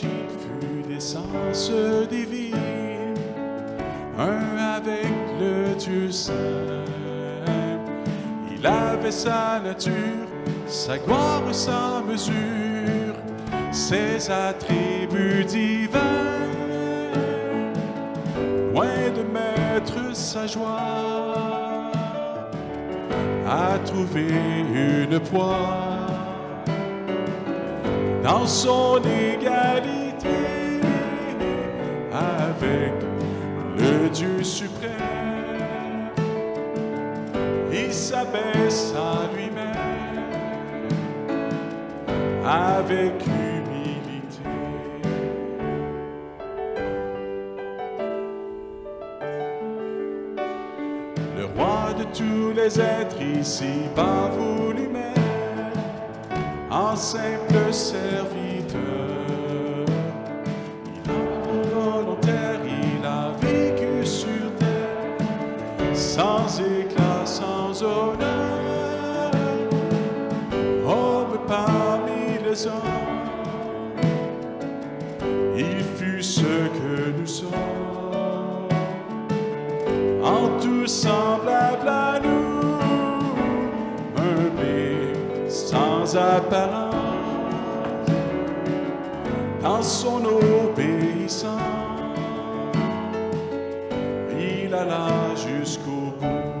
vu fut d'essence divine, un avec le Dieu saint. Il avait sa nature, sa gloire sans mesure, ses attributs divins. Loin de mettre sa joie à trouver une poire dans son égal le Dieu suprême. Il s'abaisse à lui-même avec jusqu'au bout.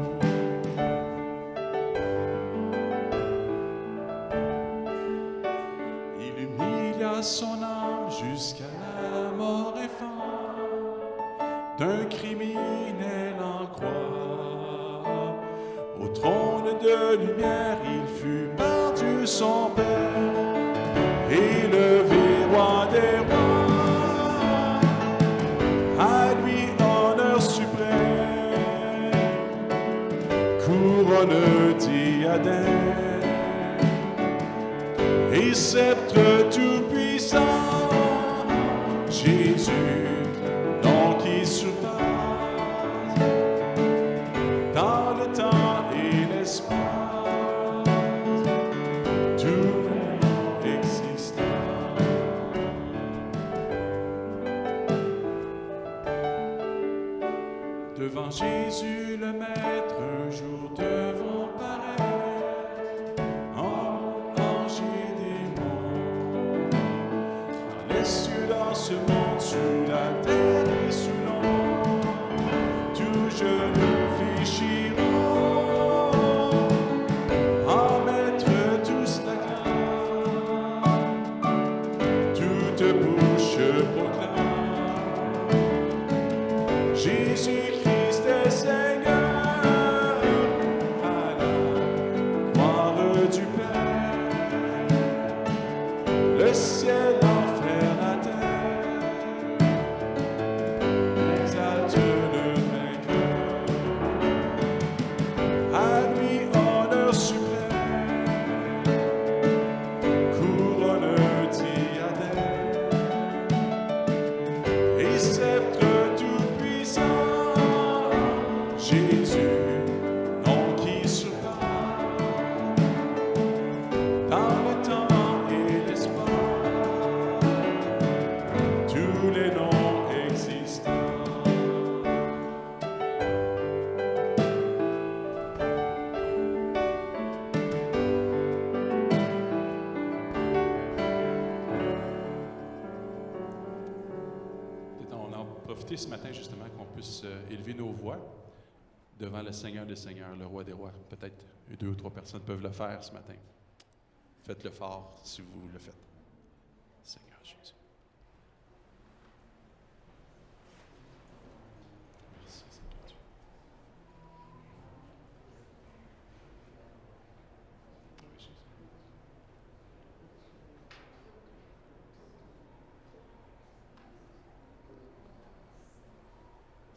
le Seigneur des Seigneurs, le Roi des Rois. Peut-être deux ou trois personnes peuvent le faire ce matin. Faites-le fort si vous le faites.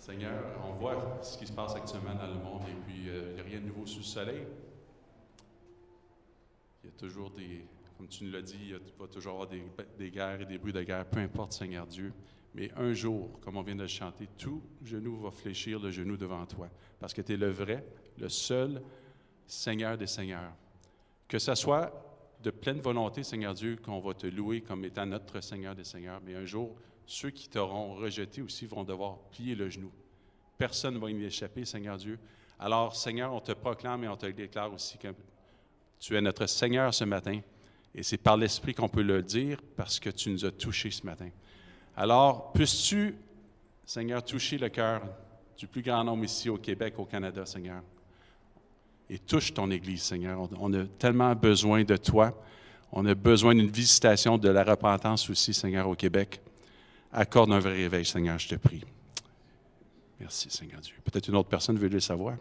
Seigneur, on voit ce qui se passe actuellement dans le monde et puis euh, il n'y a rien de nouveau sous le soleil. Il y a toujours des, comme tu nous l'as dit, il va toujours avoir des, des, guerres et des bruits de guerre, peu importe, Seigneur Dieu. Mais un jour, comme on vient de le chanter, tout genou va fléchir le genou devant toi, parce que tu es le vrai, le seul Seigneur des Seigneurs. Que ce soit de pleine volonté, Seigneur Dieu, qu'on va te louer comme étant notre Seigneur des Seigneurs, mais un jour, ceux qui t'auront rejeté aussi vont devoir plier le genou. Personne ne va y échapper, Seigneur Dieu. Alors, Seigneur, on te proclame et on te déclare aussi que tu es notre Seigneur ce matin. Et c'est par l'Esprit qu'on peut le dire parce que tu nous as touchés ce matin. Alors, puisses-tu, Seigneur, toucher le cœur du plus grand nombre ici au Québec, au Canada, Seigneur. Et touche ton Église, Seigneur. On, a tellement besoin de toi. On a besoin d'une visitation de la repentance aussi, Seigneur, au Québec. Accorde un vrai réveil, Seigneur, je te prie. Merci, Seigneur Dieu. Peut-être une autre personne veut le savoir.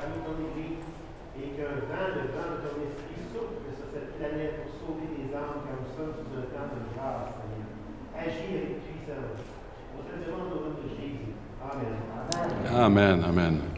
parmi ton Église et qu'un vent, le vent de ton esprit souffle sur cette planète pour sauver des âmes comme ça sous un temps de grâce, Seigneur. Agis avec puissance. On te demande au nom de Jésus. Amen. Amen. Amen. amen.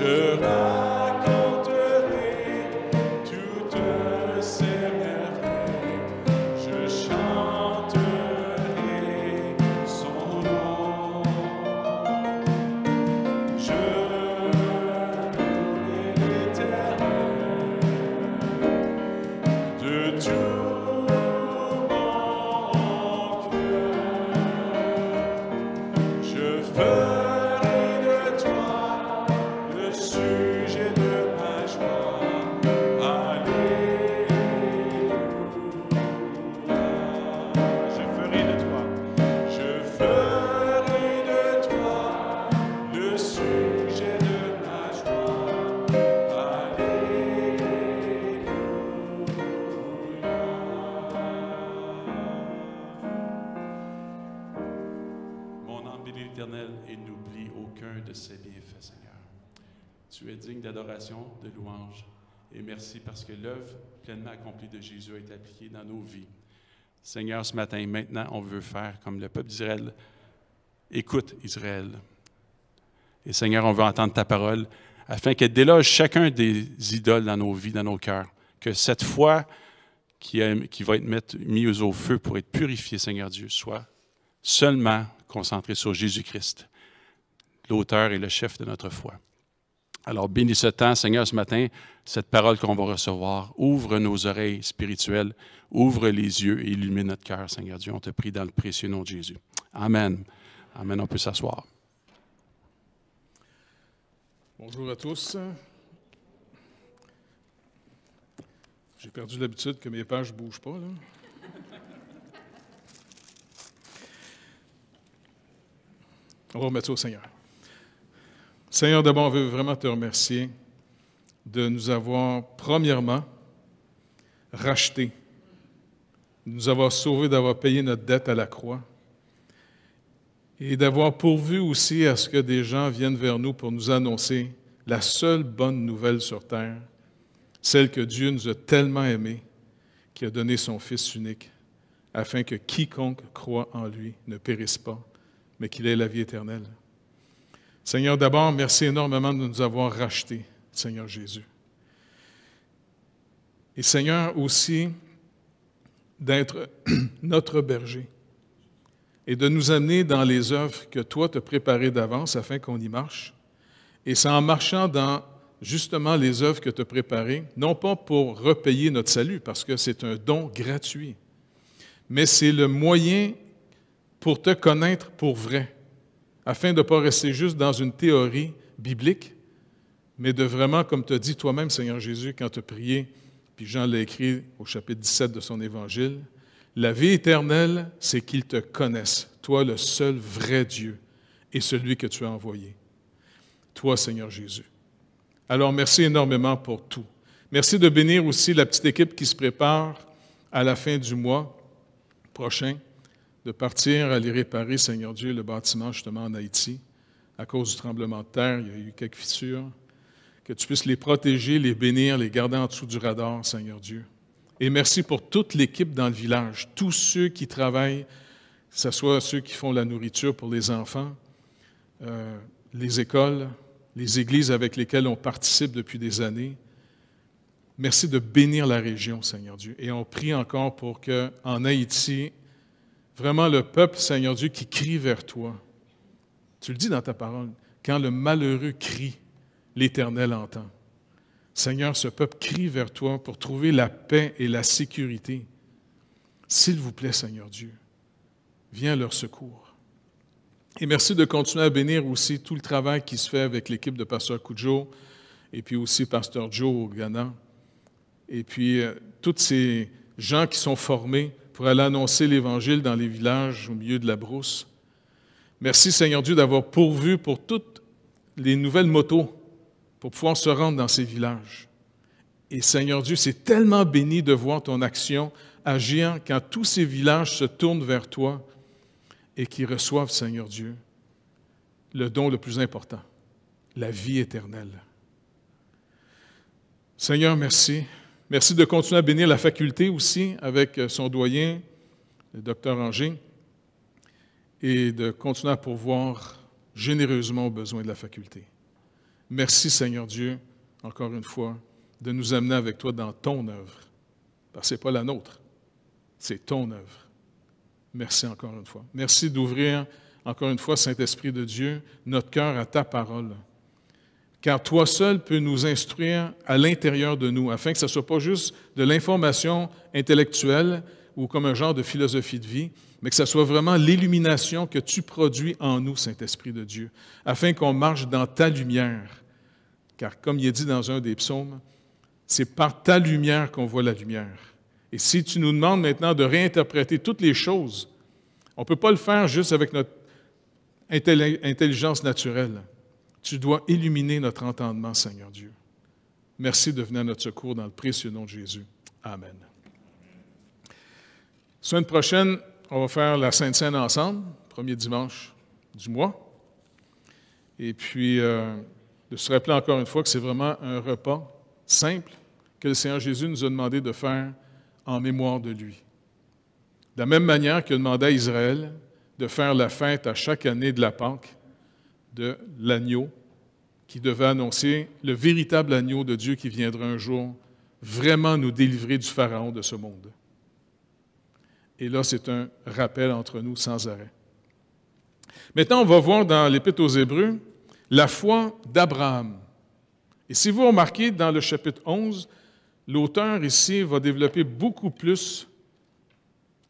je Et merci parce que l'œuvre pleinement accomplie de Jésus est appliquée dans nos vies. Seigneur, ce matin, maintenant, on veut faire comme le peuple d'Israël. Écoute, Israël. Et Seigneur, on veut entendre ta parole afin qu'elle déloge chacun des idoles dans nos vies, dans nos cœurs. Que cette foi qui, qui va être mise au feu pour être purifiée, Seigneur Dieu, soit seulement concentrée sur Jésus-Christ, l'auteur et le chef de notre foi. Alors bénis ce temps, Seigneur, ce matin cette parole qu'on va recevoir. Ouvre nos oreilles spirituelles, ouvre les yeux et illumine notre cœur, Seigneur Dieu. On te prie dans le précieux nom de Jésus. Amen. Amen. On peut s'asseoir. Bonjour à tous. J'ai perdu l'habitude que mes pages ne bougent pas. On va remettre au Seigneur. Seigneur, d'abord, on veut vraiment te remercier de nous avoir, premièrement, rachetés, de nous avoir sauvés, d'avoir payé notre dette à la croix et d'avoir pourvu aussi à ce que des gens viennent vers nous pour nous annoncer la seule bonne nouvelle sur terre, celle que Dieu nous a tellement aimés, qui a donné son Fils unique, afin que quiconque croit en lui ne périsse pas, mais qu'il ait la vie éternelle. Seigneur, d'abord, merci énormément de nous avoir rachetés. Seigneur Jésus. Et Seigneur aussi, d'être notre berger et de nous amener dans les œuvres que toi te préparées d'avance afin qu'on y marche. Et c'est en marchant dans justement les œuvres que Te as non pas pour repayer notre salut, parce que c'est un don gratuit, mais c'est le moyen pour te connaître pour vrai, afin de ne pas rester juste dans une théorie biblique, mais de vraiment, comme tu as dit toi-même, Seigneur Jésus, quand tu as prié, puis Jean l'a écrit au chapitre 17 de son évangile, la vie éternelle, c'est qu'ils te connaissent, toi le seul vrai Dieu et celui que tu as envoyé. Toi, Seigneur Jésus. Alors, merci énormément pour tout. Merci de bénir aussi la petite équipe qui se prépare à la fin du mois prochain de partir aller réparer, Seigneur Dieu, le bâtiment justement en Haïti. À cause du tremblement de terre, il y a eu quelques fissures que tu puisses les protéger, les bénir, les garder en dessous du radar, Seigneur Dieu. Et merci pour toute l'équipe dans le village, tous ceux qui travaillent, que ce soit ceux qui font la nourriture pour les enfants, euh, les écoles, les églises avec lesquelles on participe depuis des années. Merci de bénir la région, Seigneur Dieu. Et on prie encore pour que, en Haïti, vraiment le peuple, Seigneur Dieu, qui crie vers toi. Tu le dis dans ta parole, quand le malheureux crie, l'Éternel entend. Seigneur, ce peuple crie vers toi pour trouver la paix et la sécurité. S'il vous plaît, Seigneur Dieu, viens à leur secours. Et merci de continuer à bénir aussi tout le travail qui se fait avec l'équipe de Pasteur Kujo et puis aussi Pasteur Joe au Ghana. Et puis, toutes euh, tous ces gens qui sont formés pour aller annoncer l'Évangile dans les villages au milieu de la brousse. Merci Seigneur Dieu d'avoir pourvu pour toutes les nouvelles motos pour pouvoir se rendre dans ces villages. Et Seigneur Dieu, c'est tellement béni de voir ton action agir quand tous ces villages se tournent vers toi et qui reçoivent, Seigneur Dieu, le don le plus important, la vie éternelle. Seigneur, merci. Merci de continuer à bénir la faculté aussi avec son doyen, le docteur Angé, et de continuer à pourvoir généreusement aux besoins de la faculté. Merci Seigneur Dieu, encore une fois, de nous amener avec toi dans ton œuvre. Parce que ce n'est pas la nôtre, c'est ton œuvre. Merci encore une fois. Merci d'ouvrir, encore une fois, Saint-Esprit de Dieu, notre cœur à ta parole. Car toi seul peux nous instruire à l'intérieur de nous, afin que ce ne soit pas juste de l'information intellectuelle ou comme un genre de philosophie de vie, mais que ce soit vraiment l'illumination que tu produis en nous, Saint-Esprit de Dieu, afin qu'on marche dans ta lumière. Car comme il est dit dans un des psaumes, c'est par ta lumière qu'on voit la lumière. Et si tu nous demandes maintenant de réinterpréter toutes les choses, on ne peut pas le faire juste avec notre intelligence naturelle. Tu dois illuminer notre entendement, Seigneur Dieu. Merci de venir à notre secours dans le précieux nom de Jésus. Amen. Semaine prochaine, on va faire la Sainte-Seine ensemble, premier dimanche du mois. Et puis, euh, de se rappeler encore une fois que c'est vraiment un repas simple que le Seigneur Jésus nous a demandé de faire en mémoire de lui. De la même manière qu'il demandé à Israël de faire la fête à chaque année de la Pâque de l'agneau qui devait annoncer le véritable agneau de Dieu qui viendra un jour vraiment nous délivrer du Pharaon de ce monde. Et là, c'est un rappel entre nous sans arrêt. Maintenant, on va voir dans l'Épître aux Hébreux la foi d'Abraham. Et si vous remarquez, dans le chapitre 11, l'auteur ici va développer beaucoup plus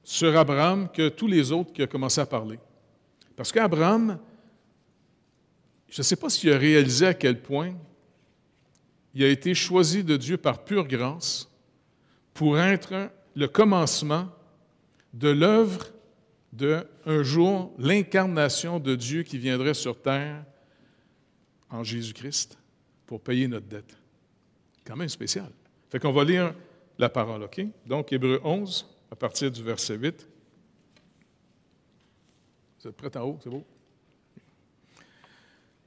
sur Abraham que tous les autres qui ont commencé à parler. Parce qu'Abraham, je ne sais pas s'il a réalisé à quel point il a été choisi de Dieu par pure grâce pour être le commencement de l'œuvre d'un jour l'incarnation de Dieu qui viendrait sur terre en Jésus-Christ pour payer notre dette. Quand même spécial. Fait qu'on va lire la parole, OK? Donc, Hébreu 11, à partir du verset 8. Vous êtes prêts en haut, c'est beau?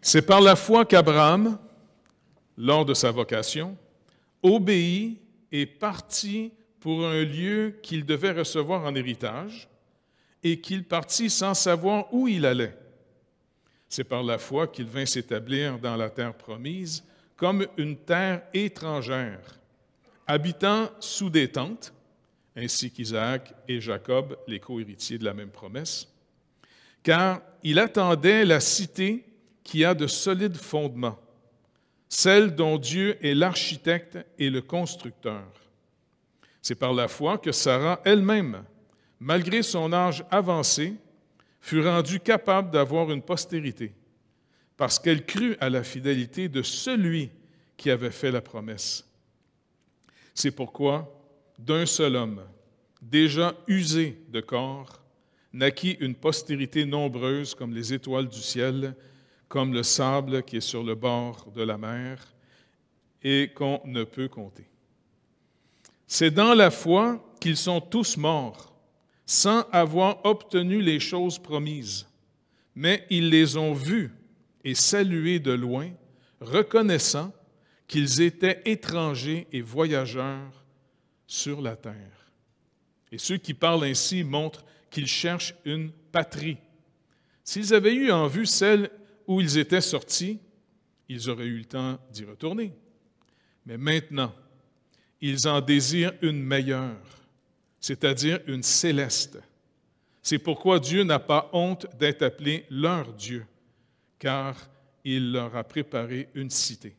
C'est par la foi qu'Abraham, lors de sa vocation, obéit et partit pour un lieu qu'il devait recevoir en héritage et qu'il partit sans savoir où il allait. C'est par la foi qu'il vint s'établir dans la terre promise comme une terre étrangère, habitant sous des tentes, ainsi qu'Isaac et Jacob, les cohéritiers de la même promesse, car il attendait la cité qui a de solides fondements, celle dont Dieu est l'architecte et le constructeur. C'est par la foi que Sarah elle-même, malgré son âge avancé, fut rendue capable d'avoir une postérité, parce qu'elle crut à la fidélité de celui qui avait fait la promesse. C'est pourquoi, d'un seul homme, déjà usé de corps, naquit une postérité nombreuse comme les étoiles du ciel, comme le sable qui est sur le bord de la mer, et qu'on ne peut compter. C'est dans la foi qu'ils sont tous morts, sans avoir obtenu les choses promises. Mais ils les ont vus et salués de loin, reconnaissant qu'ils étaient étrangers et voyageurs sur la terre. Et ceux qui parlent ainsi montrent qu'ils cherchent une patrie. S'ils avaient eu en vue celle où ils étaient sortis, ils auraient eu le temps d'y retourner. Mais maintenant, ils en désirent une meilleure, c'est-à-dire une céleste. C'est pourquoi Dieu n'a pas honte d'être appelé leur Dieu, car il leur a préparé une cité.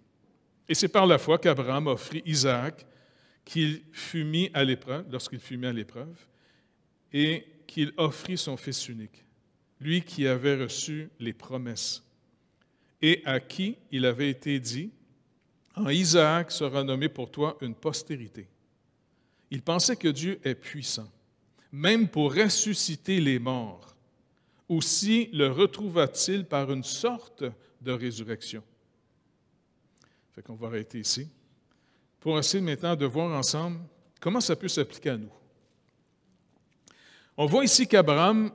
Et c'est par la foi qu'Abraham offrit Isaac, qu'il fut mis à l'épreuve, lorsqu'il fut mis à l'épreuve, et qu'il offrit son Fils unique, lui qui avait reçu les promesses, et à qui il avait été dit, en Isaac sera nommé pour toi une postérité. Il pensait que Dieu est puissant, même pour ressusciter les morts. Aussi le retrouva-t-il par une sorte de résurrection. Fait qu'on va arrêter ici pour essayer maintenant de voir ensemble comment ça peut s'appliquer à nous. On voit ici qu'Abraham,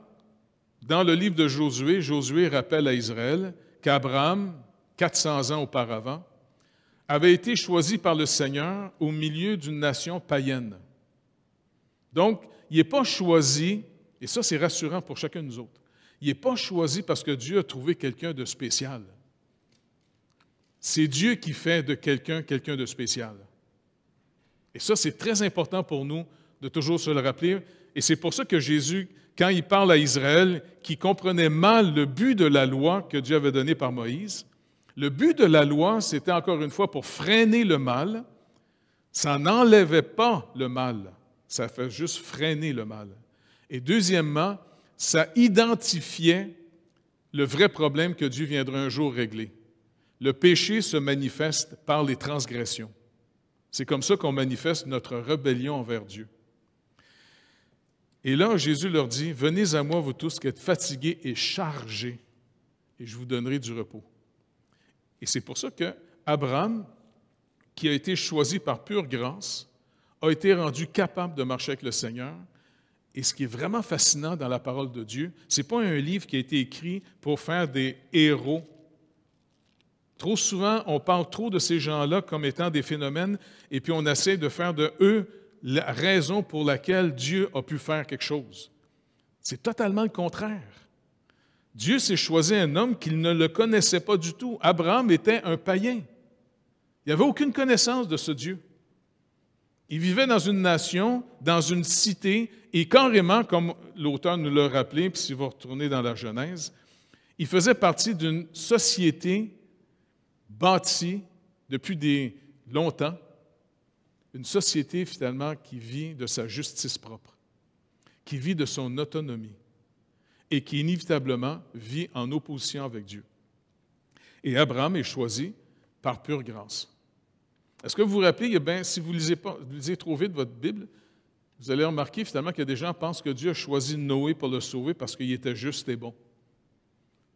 dans le livre de Josué, Josué rappelle à Israël qu'Abraham, 400 ans auparavant, avait été choisi par le Seigneur au milieu d'une nation païenne. Donc, il n'est pas choisi, et ça c'est rassurant pour chacun de nous autres, il n'est pas choisi parce que Dieu a trouvé quelqu'un de spécial. C'est Dieu qui fait de quelqu'un quelqu'un de spécial. Et ça, c'est très important pour nous de toujours se le rappeler. Et c'est pour ça que Jésus, quand il parle à Israël, qui comprenait mal le but de la loi que Dieu avait donnée par Moïse, le but de la loi, c'était encore une fois pour freiner le mal. Ça n'enlevait pas le mal, ça fait juste freiner le mal. Et deuxièmement, ça identifiait le vrai problème que Dieu viendra un jour régler. Le péché se manifeste par les transgressions. C'est comme ça qu'on manifeste notre rébellion envers Dieu. Et là, Jésus leur dit, Venez à moi, vous tous qui êtes fatigués et chargés, et je vous donnerai du repos. Et c'est pour ça que Abraham, qui a été choisi par pure grâce, a été rendu capable de marcher avec le Seigneur. Et ce qui est vraiment fascinant dans la parole de Dieu, ce n'est pas un livre qui a été écrit pour faire des héros. Trop souvent, on parle trop de ces gens-là comme étant des phénomènes, et puis on essaie de faire de eux la raison pour laquelle Dieu a pu faire quelque chose. C'est totalement le contraire. Dieu s'est choisi un homme qu'il ne le connaissait pas du tout. Abraham était un païen. Il n'avait aucune connaissance de ce Dieu. Il vivait dans une nation, dans une cité, et carrément, comme l'auteur nous l'a rappelé, puis si vous retournez dans la Genèse, il faisait partie d'une société bâtie depuis des longtemps, une société finalement qui vit de sa justice propre, qui vit de son autonomie et qui inévitablement vit en opposition avec Dieu. Et Abraham est choisi par pure grâce. Est-ce que vous vous rappelez, si vous lisez, pas, lisez trop vite votre Bible, vous allez remarquer finalement que des gens pensent que Dieu a choisi Noé pour le sauver parce qu'il était juste et bon.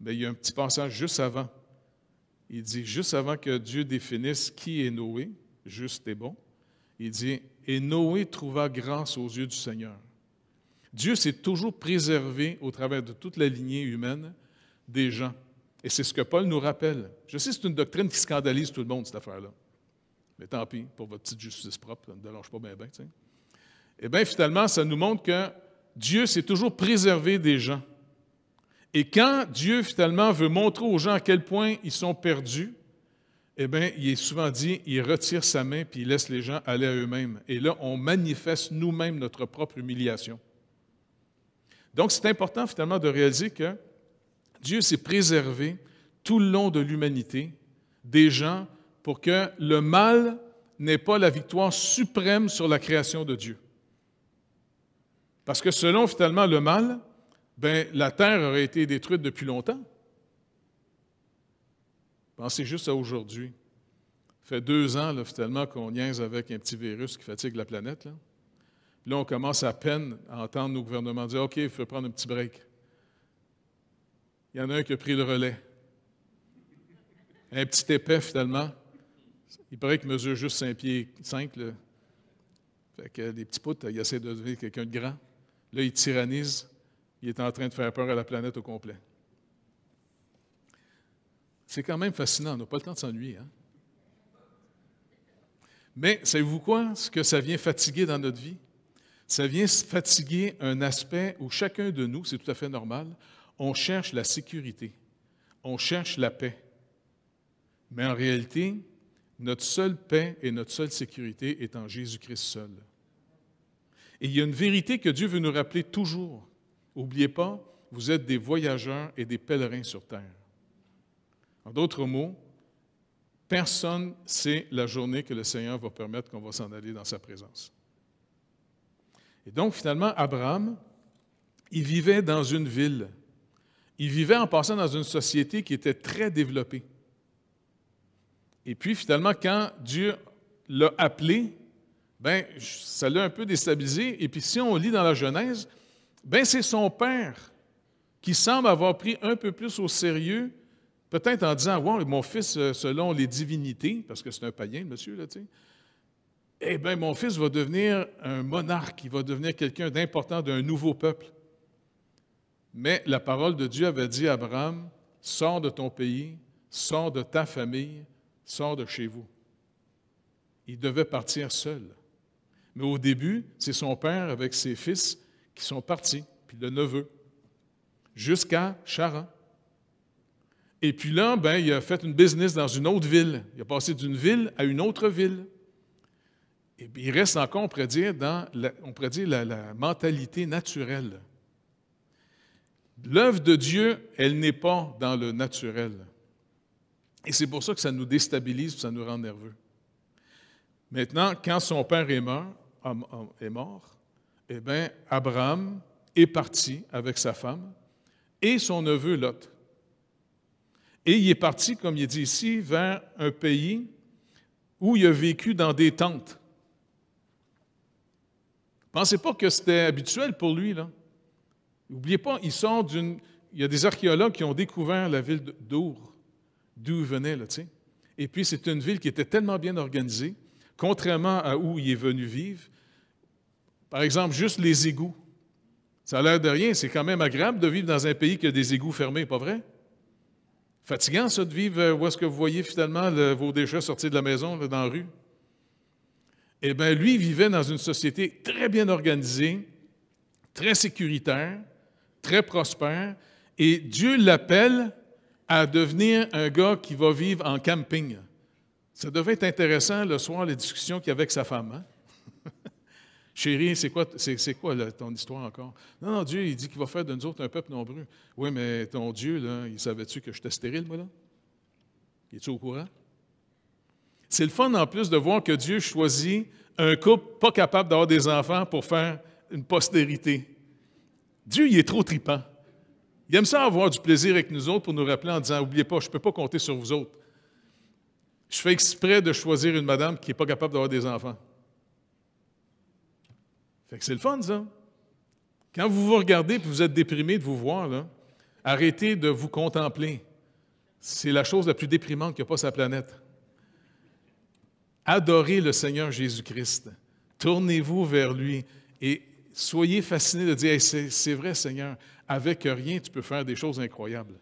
Mais il y a un petit passage juste avant. Il dit, juste avant que Dieu définisse qui est Noé, juste et bon, il dit, et Noé trouva grâce aux yeux du Seigneur. Dieu s'est toujours préservé au travers de toute la lignée humaine des gens. Et c'est ce que Paul nous rappelle. Je sais, c'est une doctrine qui scandalise tout le monde, cette affaire-là. Mais tant pis, pour votre petite justice propre, ça ne dérange pas bien, Eh bien, finalement, ça nous montre que Dieu s'est toujours préservé des gens. Et quand Dieu, finalement, veut montrer aux gens à quel point ils sont perdus, eh bien, il est souvent dit, il retire sa main puis il laisse les gens aller à eux-mêmes. Et là, on manifeste nous-mêmes notre propre humiliation. Donc, c'est important finalement de réaliser que Dieu s'est préservé tout le long de l'humanité des gens pour que le mal n'ait pas la victoire suprême sur la création de Dieu. Parce que selon finalement le mal, ben, la terre aurait été détruite depuis longtemps. Pensez juste à aujourd'hui. Ça fait deux ans, finalement, qu'on niaise avec un petit virus qui fatigue la planète. Là. Là, on commence à peine à entendre nos gouvernements dire OK, il faut prendre un petit break. Il y en a un qui a pris le relais. Un petit épais, finalement. Il paraît qu'il mesure juste 5 pieds 5. Là. Fait des petits poutres, il essaie de devenir quelqu'un de grand. Là, il tyrannise. Il est en train de faire peur à la planète au complet. C'est quand même fascinant. On n'a pas le temps de s'ennuyer. Hein? Mais savez-vous quoi? Ce que ça vient fatiguer dans notre vie? Ça vient fatiguer un aspect où chacun de nous, c'est tout à fait normal, on cherche la sécurité, on cherche la paix. Mais en réalité, notre seule paix et notre seule sécurité est en Jésus-Christ seul. Et il y a une vérité que Dieu veut nous rappeler toujours. N'oubliez pas, vous êtes des voyageurs et des pèlerins sur terre. En d'autres mots, personne sait la journée que le Seigneur va permettre qu'on va s'en aller dans sa présence. Et donc, finalement, Abraham, il vivait dans une ville. Il vivait en passant dans une société qui était très développée. Et puis, finalement, quand Dieu l'a appelé, ben, ça l'a un peu déstabilisé. Et puis, si on lit dans la Genèse, ben, c'est son père qui semble avoir pris un peu plus au sérieux, peut-être en disant, mon fils, euh, selon les divinités, parce que c'est un païen, monsieur, là, tu sais, eh bien, mon fils va devenir un monarque, il va devenir quelqu'un d'important d'un nouveau peuple. Mais la parole de Dieu avait dit à Abraham, sors de ton pays, sors de ta famille, sors de chez vous. Il devait partir seul. Mais au début, c'est son père avec ses fils qui sont partis, puis le neveu, jusqu'à Charan. Et puis là, ben, il a fait une business dans une autre ville. Il a passé d'une ville à une autre ville il reste encore, on pourrait dire, dans la, on la, mentalité naturelle. L'œuvre de Dieu, elle n'est pas dans le naturel. Et c'est pour ça que ça nous déstabilise, ça nous rend nerveux. Maintenant, quand son père est mort, eh bien, Abraham est parti avec sa femme et son neveu Lot. Et il est parti, comme il dit ici, vers un pays où il a vécu dans des tentes. Pensez pas que c'était habituel pour lui. là. N'oubliez pas, ils sont d'une. Il y a des archéologues qui ont découvert la ville d'Our, d'où venait, là, tu Et puis, c'est une ville qui était tellement bien organisée, contrairement à où il est venu vivre. Par exemple, juste les égouts. Ça a l'air de rien, c'est quand même agréable de vivre dans un pays qui a des égouts fermés, pas vrai? Fatigant, ça, de vivre euh, où est-ce que vous voyez finalement vos déchets sortis de la maison, dans la rue eh bien, lui vivait dans une société très bien organisée, très sécuritaire, très prospère, et Dieu l'appelle à devenir un gars qui va vivre en camping. Ça devait être intéressant le soir, les discussions qu'il y avait avec sa femme. Chéri, hein? Chérie, c'est quoi, c'est, quoi ton histoire encore? Non, non, Dieu, il dit qu'il va faire de nous autres un peuple nombreux. Oui, mais ton Dieu, il savait-tu que j'étais stérile, moi, là? Es-tu au courant? C'est le fun en plus de voir que Dieu choisit un couple pas capable d'avoir des enfants pour faire une postérité. Dieu, il est trop tripant. Il aime ça avoir du plaisir avec nous autres pour nous rappeler en disant Oubliez pas, je ne peux pas compter sur vous autres. Je fais exprès de choisir une madame qui n'est pas capable d'avoir des enfants. Fait que c'est le fun, ça. Quand vous vous regardez et vous êtes déprimé de vous voir, là, arrêtez de vous contempler. C'est la chose la plus déprimante qu'il n'y a pas sur la planète. Adorez le Seigneur Jésus-Christ. Tournez-vous vers lui et soyez fascinés de dire, c'est vrai Seigneur, avec rien, tu peux faire des choses incroyables.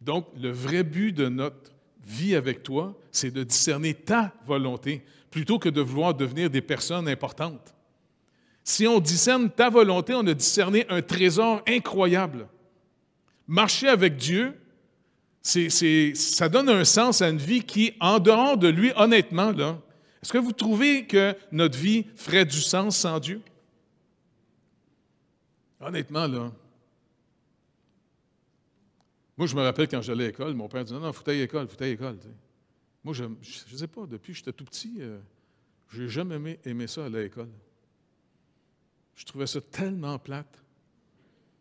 Donc, le vrai but de notre vie avec toi, c'est de discerner ta volonté plutôt que de vouloir devenir des personnes importantes. Si on discerne ta volonté, on a discerné un trésor incroyable. Marcher avec Dieu, ça donne un sens à une vie qui, en dehors de lui, honnêtement, là, est-ce que vous trouvez que notre vie ferait du sens sans Dieu? Honnêtement, là. Moi, je me rappelle quand j'allais à l'école, mon père disait Non, non, à l'école, foutez à l'école. » Moi, je ne sais pas, depuis que j'étais tout petit, euh, je n'ai jamais aimé, ça à l'école. Je trouvais ça tellement plate.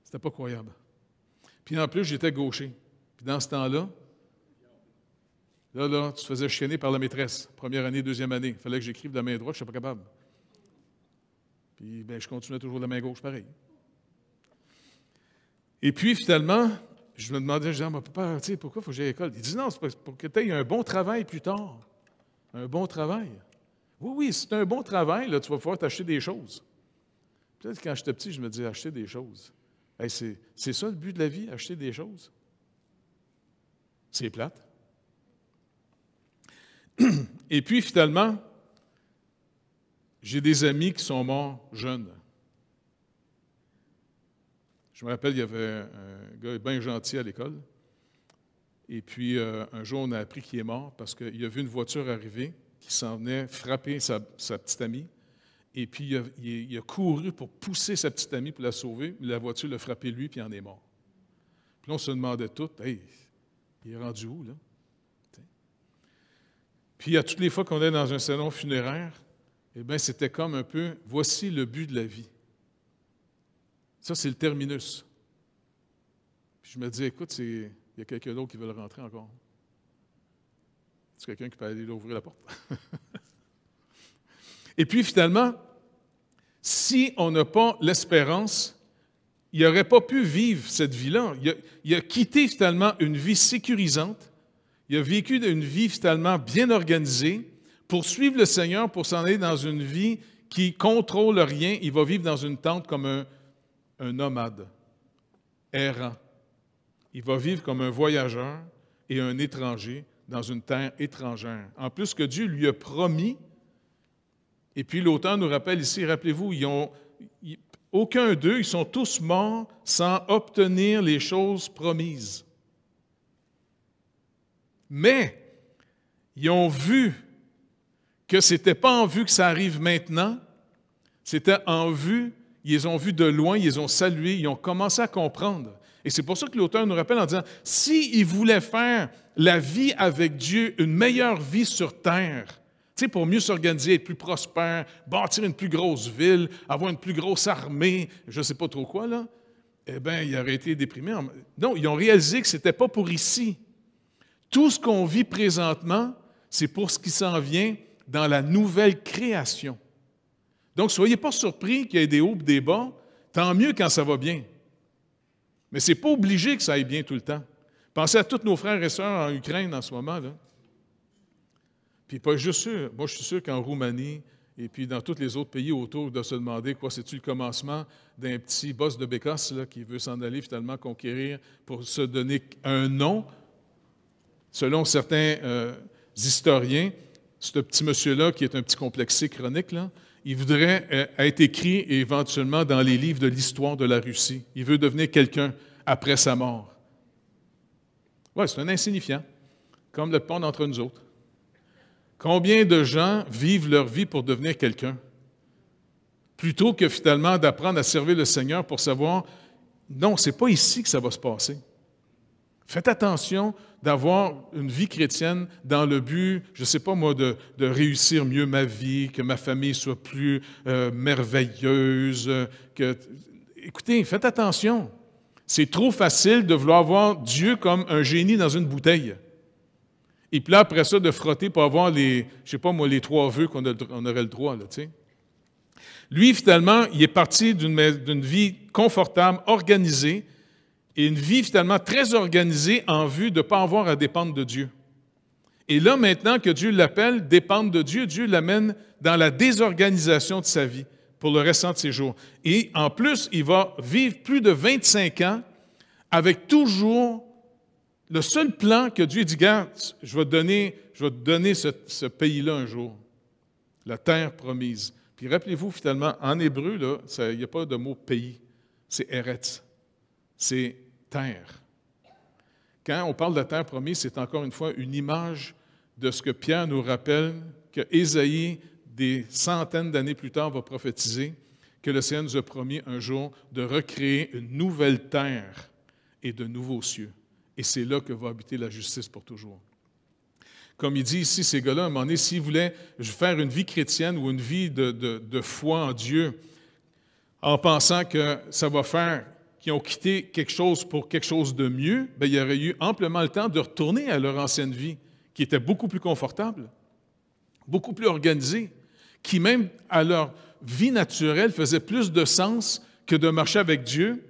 C'était pas croyable. Puis en plus, j'étais gaucher dans ce temps-là, là, là, tu te faisais chienner par la maîtresse, première année, deuxième année. Il fallait que j'écrive de la main droite, je ne suis pas capable. Puis ben, je continuais toujours de la main gauche, pareil. Et puis finalement, je me demandais, je disais, ah, tu sais, pourquoi il faut que j'aille à l'école? Il dit, non, c'est pour que tu aies un bon travail plus tard. Un bon travail. Oui, oui, c'est un bon travail, là, tu vas pouvoir t'acheter des choses. Peut-être quand j'étais petit, je me disais, acheter des choses. c'est ça le but de la vie, acheter des choses. C'est plate. Et puis finalement, j'ai des amis qui sont morts jeunes. Je me rappelle, il y avait un gars bien gentil à l'école. Et puis, euh, un jour, on a appris qu'il est mort parce qu'il a vu une voiture arriver qui s'en venait frapper sa, petite amie. Et puis, il a, couru pour pousser sa petite amie pour la sauver. La voiture l'a frappé lui, puis il en est mort. Puis là, on se demandait tout, hey, il est rendu où, là? Puis à toutes les fois qu'on est dans un salon funéraire, eh bien, c'était comme un peu, voici le but de la vie. Ça, c'est le terminus. Puis je me dis, écoute, il y a quelqu'un d'autre qui veut rentrer encore. C'est quelqu'un qui peut aller l'ouvrir la porte. Et puis finalement, si on n'a pas l'espérance il n'aurait pas pu vivre cette vie-là. Il, a quitté finalement une vie sécurisante. Il a vécu une vie finalement bien organisée pour suivre le Seigneur, pour s'en aller dans une vie qui contrôle rien. Il va vivre dans une tente comme un, un nomade, errant. Il va vivre comme un voyageur et un étranger dans une terre étrangère. En plus que Dieu lui a promis, et puis l'auteur nous rappelle ici, rappelez-vous, ils ont aucun d'eux, ils sont tous morts sans obtenir les choses promises. Mais ils ont vu que ce n'était pas en vue que ça arrive maintenant, c'était en vue, ils ont vu de loin, ils ont salué, ils ont commencé à comprendre. Et c'est pour ça que l'auteur nous rappelle en disant, s'ils ils voulaient faire la vie avec Dieu, une meilleure vie sur terre, sais, pour mieux s'organiser, être plus prospère, bâtir une plus grosse ville, avoir une plus grosse armée, je ne sais pas trop quoi, là, eh bien, ils auraient été déprimés. Non, ils ont réalisé que ce n'était pas pour ici. Tout ce qu'on vit présentement, c'est pour ce qui s'en vient dans la nouvelle création. Donc, soyez pas surpris qu'il y ait des hauts et des bas, tant mieux quand ça va bien. Mais ce n'est pas obligé que ça aille bien tout le temps. Pensez à tous nos frères et sœurs en Ukraine en ce moment. Là. Puis pas juste sûr. Moi, je suis sûr qu'en Roumanie et puis dans tous les autres pays autour, de se demander quoi, c'est-tu le commencement d'un petit boss de Bécasse là, qui veut s'en aller finalement conquérir pour se donner un nom. Selon certains euh, historiens, ce petit monsieur-là, qui est un petit complexé chronique, là, il voudrait euh, être écrit éventuellement dans les livres de l'histoire de la Russie. Il veut devenir quelqu'un après sa mort. Oui, c'est un insignifiant, comme le pont entre nous autres. Combien de gens vivent leur vie pour devenir quelqu'un? Plutôt que finalement d'apprendre à servir le Seigneur pour savoir, non, ce n'est pas ici que ça va se passer. Faites attention d'avoir une vie chrétienne dans le but, je ne sais pas moi, de, réussir mieux ma vie, que ma famille soit plus euh, merveilleuse. Euh, que... Écoutez, faites attention. C'est trop facile de vouloir voir Dieu comme un génie dans une bouteille. Et puis après ça, de frotter pour avoir les, sais pas moi, les trois vœux qu'on aurait le droit, là, tu sais. Lui, finalement, il est parti d'une vie confortable, organisée, et une vie finalement très organisée en vue de ne pas avoir à dépendre de Dieu. Et là, maintenant que Dieu l'appelle, dépendre de Dieu, Dieu l'amène dans la désorganisation de sa vie pour le restant de ses jours. Et en plus, il va vivre plus de 25 ans avec toujours le seul plan que Dieu dit, garde, je vais te donner, je donner ce, pays-là un jour, la terre promise. Puis rappelez-vous, finalement, en hébreu, là, il n'y a pas de mot pays, c'est Eretz, c'est terre. Quand on parle de terre promise, c'est encore une fois une image de ce que Pierre nous rappelle, que Ésaïe, des centaines d'années plus tard, va prophétiser, que le Seigneur nous a promis un jour de recréer une nouvelle terre et de nouveaux cieux. Et c'est là que va habiter la justice pour toujours. Comme il dit ici, ces gars-là, à un moment donné, s'ils voulaient faire une vie chrétienne ou une vie de, foi en Dieu, en pensant que ça va faire qu'ils ont quitté quelque chose pour quelque chose de mieux, bien, il y aurait eu amplement le temps de retourner à leur ancienne vie, qui était beaucoup plus confortable, beaucoup plus organisée, qui même à leur vie naturelle faisait plus de sens que de marcher avec Dieu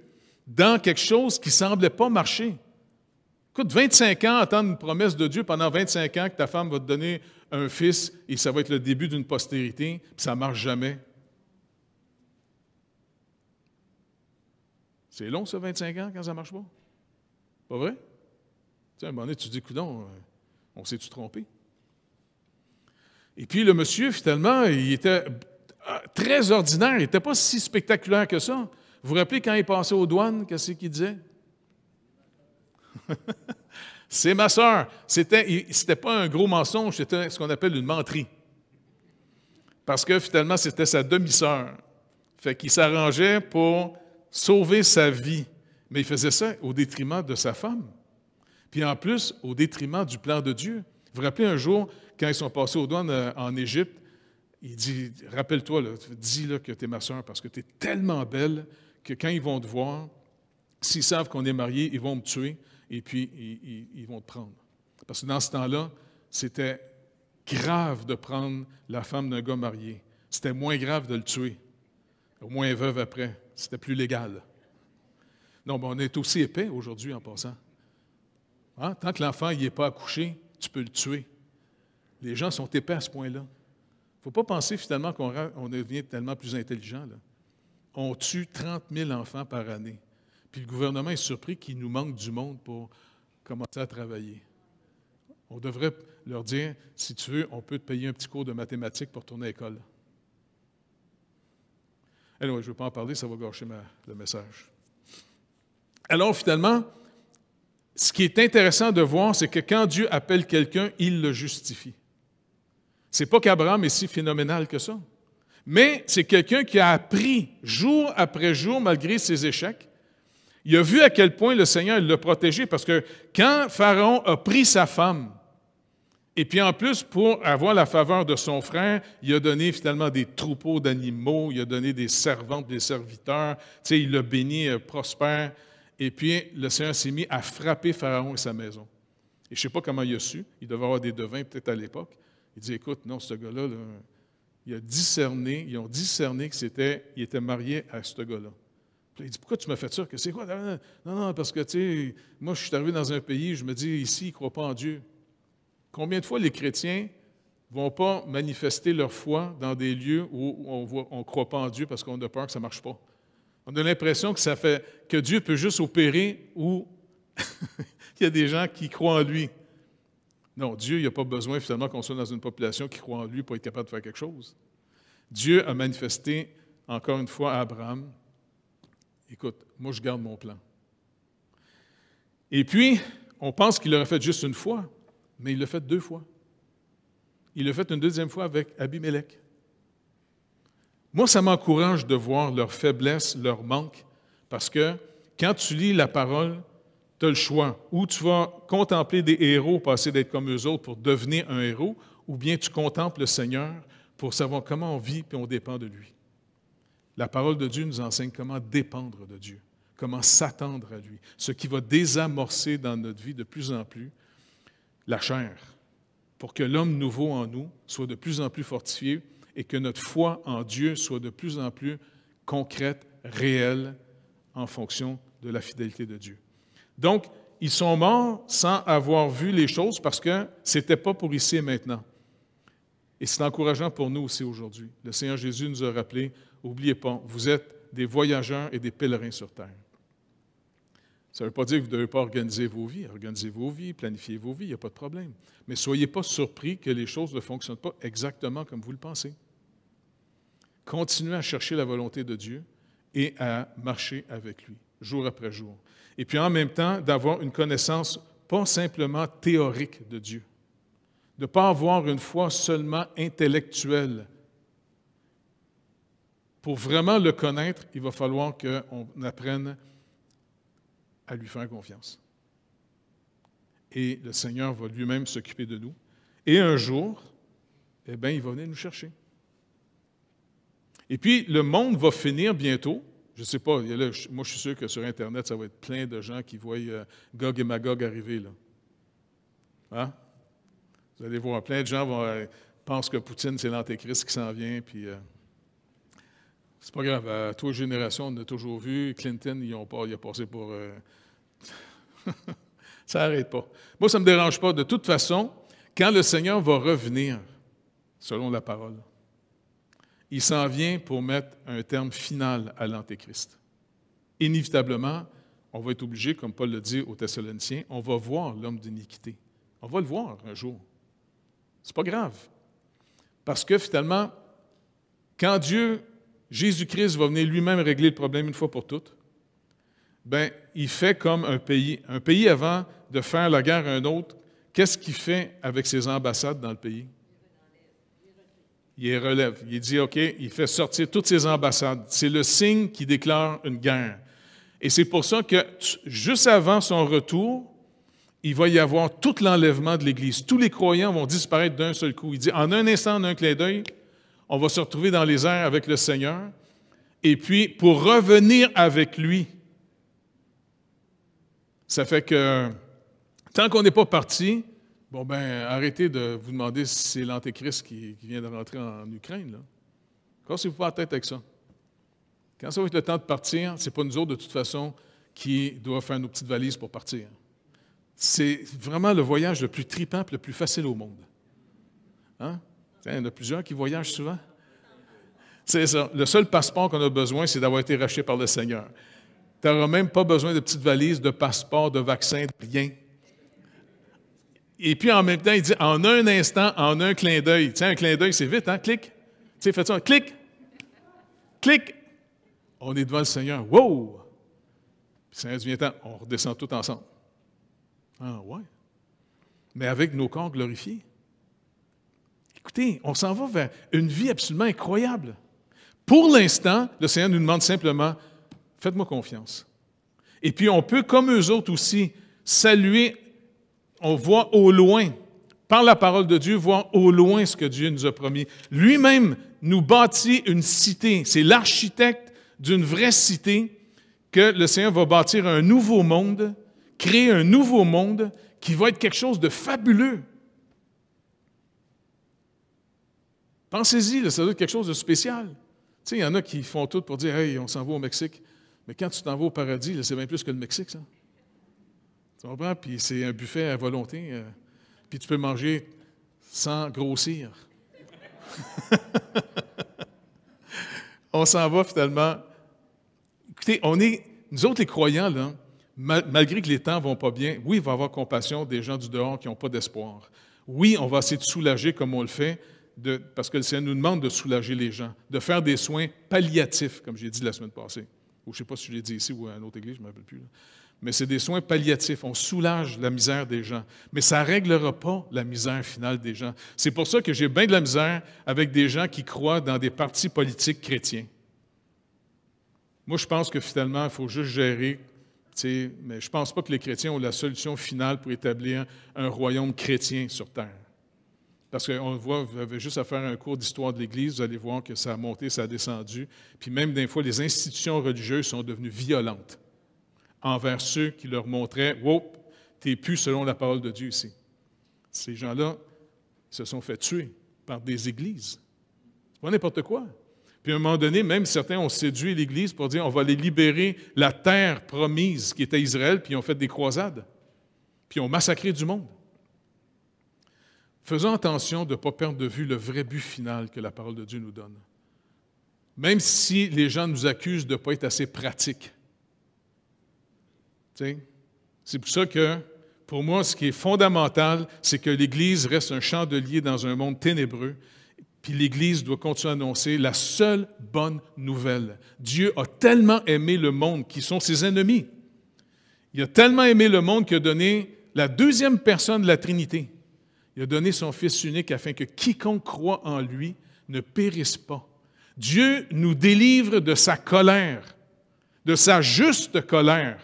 dans quelque chose qui ne semblait pas marcher. Écoute, 25 ans, attendre une promesse de Dieu pendant 25 ans que ta femme va te donner un fils et ça va être le début d'une postérité, puis ça ne marche jamais. C'est long, ça, 25 ans, quand ça ne marche pas? Pas vrai? Tu sais, un moment tu te dis, coudon, euh, on s'est-tu trompé? Et puis, le monsieur, finalement, il était ah, très ordinaire, il n'était pas si spectaculaire que ça. Vous vous rappelez quand il passait aux douanes, qu'est-ce qu'il disait? c'est ma sœur. C'était, n'était pas un gros mensonge, c'était ce qu'on appelle une menterie. Parce que finalement, c'était sa demi-sœur. Fait qu'il s'arrangeait pour sauver sa vie. Mais il faisait ça au détriment de sa femme. Puis en plus, au détriment du plan de Dieu. Vous vous rappelez un jour, quand ils sont passés aux douanes euh, en Égypte, il dit Rappelle-toi, dis là, que tu es ma sœur parce que tu es tellement belle que quand ils vont te voir, s'ils savent qu'on est mariés, ils vont me tuer et puis ils, vont te prendre. Parce que dans ce temps-là, c'était grave de prendre la femme d'un gars marié. C'était moins grave de le tuer. Au moins veuve après. C'était plus légal. Non, mais on est aussi épais aujourd'hui en passant. Hein? Tant que l'enfant est pas accouché, tu peux le tuer. Les gens sont épais à ce point-là. Il ne faut pas penser finalement qu'on devient tellement plus intelligent. On tue 30 000 enfants par année. Puis le gouvernement est surpris qu'il nous manque du monde pour commencer à travailler. On devrait leur dire, si tu veux, on peut te payer un petit cours de mathématiques pour tourner à l'école. Alors, je ne veux pas en parler, ça va gâcher le message. Alors finalement, ce qui est intéressant de voir, c'est que quand Dieu appelle quelqu'un, il le justifie. Ce n'est pas qu'Abraham est si phénoménal que ça, mais c'est quelqu'un qui a appris jour après jour, malgré ses échecs, il a vu à quel point le Seigneur l'a protégé parce que quand Pharaon a pris sa femme, et puis en plus, pour avoir la faveur de son frère, il a donné finalement des troupeaux d'animaux, il a donné des servantes, des serviteurs, tu sais, il l'a béni euh, prospère. Et puis le Seigneur s'est mis à frapper Pharaon et sa maison. Et je ne sais pas comment il a su, il devait avoir des devins peut-être à l'époque. Il dit, écoute, non, ce gars-là, il a discerné, ils ont discerné qu'il était marié à ce gars-là il dit, pourquoi tu m'as fait ça? C'est quoi? Non, non, parce que, tu sais, moi, je suis arrivé dans un pays, je me dis, ici, ils ne croient pas en Dieu. Combien de fois les chrétiens ne vont pas manifester leur foi dans des lieux où on ne croit pas en Dieu parce qu'on a peur que ça ne marche pas? On a l'impression que que Dieu peut juste opérer où il y a des gens qui croient en lui. Non, Dieu, il n'y a pas besoin finalement qu'on soit dans une population qui croit en lui pour être capable de faire quelque chose. Dieu a manifesté, encore une fois, à Abraham, écoute, moi je garde mon plan. Et puis, on pense qu'il l'aurait fait juste une fois, mais il l'a fait deux fois. Il l'a fait une deuxième fois avec Abimelech. Moi, ça m'encourage de voir leur faiblesse, leur manque, parce que quand tu lis la parole, tu as le choix. Ou tu vas contempler des héros, passer d'être comme eux autres pour devenir un héros, ou bien tu contemples le Seigneur pour savoir comment on vit et on dépend de lui. La parole de Dieu nous enseigne comment dépendre de Dieu, comment s'attendre à lui, ce qui va désamorcer dans notre vie de plus en plus la chair, pour que l'homme nouveau en nous soit de plus en plus fortifié et que notre foi en Dieu soit de plus en plus concrète, réelle, en fonction de la fidélité de Dieu. Donc, ils sont morts sans avoir vu les choses parce que ce n'était pas pour ici et maintenant. Et c'est encourageant pour nous aussi aujourd'hui. Le Seigneur Jésus nous a rappelé N'oubliez pas, vous êtes des voyageurs et des pèlerins sur terre. Ça ne veut pas dire que vous ne devez pas organiser vos vies. Organisez vos vies, planifiez vos vies, il n'y a pas de problème. Mais ne soyez pas surpris que les choses ne fonctionnent pas exactement comme vous le pensez. Continuez à chercher la volonté de Dieu et à marcher avec lui, jour après jour. Et puis en même temps, d'avoir une connaissance pas simplement théorique de Dieu. De ne pas avoir une foi seulement intellectuelle, pour vraiment le connaître, il va falloir qu'on apprenne à lui faire confiance. Et le Seigneur va lui-même s'occuper de nous. Et un jour, eh bien, il va venir nous chercher. Et puis, le monde va finir bientôt. Je ne sais pas, moi je suis sûr que sur Internet, ça va être plein de gens qui voient euh, Gog et Magog arriver. Là. Hein? Vous allez voir, plein de gens vont, euh, pensent que Poutine, c'est l'Antéchrist qui s'en vient, puis euh, c'est pas grave. À trois générations, on a toujours vu. Clinton, ils pas, il a passé pour. Euh, ça n'arrête pas. Moi, ça ne me dérange pas. De toute façon, quand le Seigneur va revenir, selon la parole, il s'en vient pour mettre un terme final à l'Antéchrist. Inévitablement, on va être obligé, comme Paul le dit aux Thessaloniciens, on va voir l'homme d'iniquité. On va le voir un jour. C'est pas grave. Parce que finalement, quand Dieu Jésus-Christ va venir lui-même régler le problème une fois pour toutes, ben, il fait comme un pays. Un pays, avant de faire la guerre à un autre, qu'est-ce qu'il fait avec ses ambassades dans le pays? Il les relève. Il dit, OK, il fait sortir toutes ses ambassades. C'est le signe qui déclare une guerre. Et c'est pour ça que juste avant son retour, il va y avoir tout l'enlèvement de l'Église. Tous les croyants vont disparaître d'un seul coup. Il dit, en un instant, en un clin d'œil, on va se retrouver dans les airs avec le Seigneur, et puis pour revenir avec lui. Ça fait que tant qu'on n'est pas parti, bon ben arrêtez de vous demander si c'est l'Antéchrist qui, vient de rentrer en Ukraine. Là. vous pas la tête avec ça. Quand ça va être le temps de partir, c'est pas nous autres de toute façon qui doit faire nos petites valises pour partir. C'est vraiment le voyage le plus tripant, le plus facile au monde. Hein? Hein, il y en a plusieurs qui voyagent souvent. C'est ça. Le seul passeport qu'on a besoin, c'est d'avoir été racheté par le Seigneur. Tu n'auras même pas besoin de petites valises, de passeport, de vaccin, de rien. Et puis en même temps, il dit en un instant, en un clin d'œil. Tiens, un clin d'œil, c'est vite, hein? Clic. Tu sais, fais ça, clic. Clic. On est devant le Seigneur. Wow! Puis Seigneur dit temps. on redescend tout ensemble. Ah, ouais. Mais avec nos corps glorifiés. Écoutez, on s'en va vers une vie absolument incroyable. Pour l'instant, le Seigneur nous demande simplement, faites-moi confiance. Et puis on peut, comme eux autres aussi, saluer, on voit au loin, par la parole de Dieu, voir au loin ce que Dieu nous a promis. Lui-même nous bâtit une cité. C'est l'architecte d'une vraie cité que le Seigneur va bâtir un nouveau monde, créer un nouveau monde qui va être quelque chose de fabuleux. Pensez-y, ça doit être quelque chose de spécial. Tu sais, il y en a qui font tout pour dire Hey, on s'en va au Mexique. Mais quand tu t'en vas au paradis, c'est bien plus que le Mexique, ça. Tu comprends? Puis c'est un buffet à volonté. Euh, puis tu peux manger sans grossir. on s'en va finalement. Écoutez, on est, nous autres les croyants, là, malgré que les temps ne vont pas bien, oui, il va y avoir compassion des gens du dehors qui n'ont pas d'espoir. Oui, on va essayer de soulager comme on le fait, parce que le Seigneur nous demande de soulager les gens, de faire des soins palliatifs, comme j'ai dit la semaine passée. Ou je ne sais pas si je l'ai dit ici ou à une autre église, je ne me rappelle plus. Mais c'est des soins palliatifs. On soulage la misère des gens. Mais ça ne réglera pas la misère finale des gens. C'est pour ça que j'ai bien de la misère avec des gens qui croient dans des partis politiques chrétiens. Moi, je pense que finalement, il faut juste gérer. Mais je ne pense pas que les chrétiens ont la solution finale pour établir un royaume chrétien sur Terre. Parce qu'on voit, vous avez juste à faire un cours d'histoire de l'Église, vous allez voir que ça a monté, ça a descendu. Puis même des fois, les institutions religieuses sont devenues violentes envers ceux qui leur montraient, wow, t'es plus selon la parole de Dieu ici. Ces gens-là se sont fait tuer par des églises. C'est pas n'importe quoi. Puis à un moment donné, même certains ont séduit l'Église pour dire on va les libérer la terre promise qui était Israël, puis ils ont fait des croisades, puis ils ont massacré du monde. Faisons attention de ne pas perdre de vue le vrai but final que la parole de Dieu nous donne. Même si les gens nous accusent de ne pas être assez pratiques. C'est pour ça que, pour moi, ce qui est fondamental, c'est que l'Église reste un chandelier dans un monde ténébreux puis l'Église doit continuer à annoncer la seule bonne nouvelle. Dieu a tellement aimé le monde qui sont ses ennemis. Il a tellement aimé le monde qu'il a donné la deuxième personne de la Trinité. Il a donné son Fils unique afin que quiconque croit en lui ne périsse pas. Dieu nous délivre de sa colère, de sa juste colère.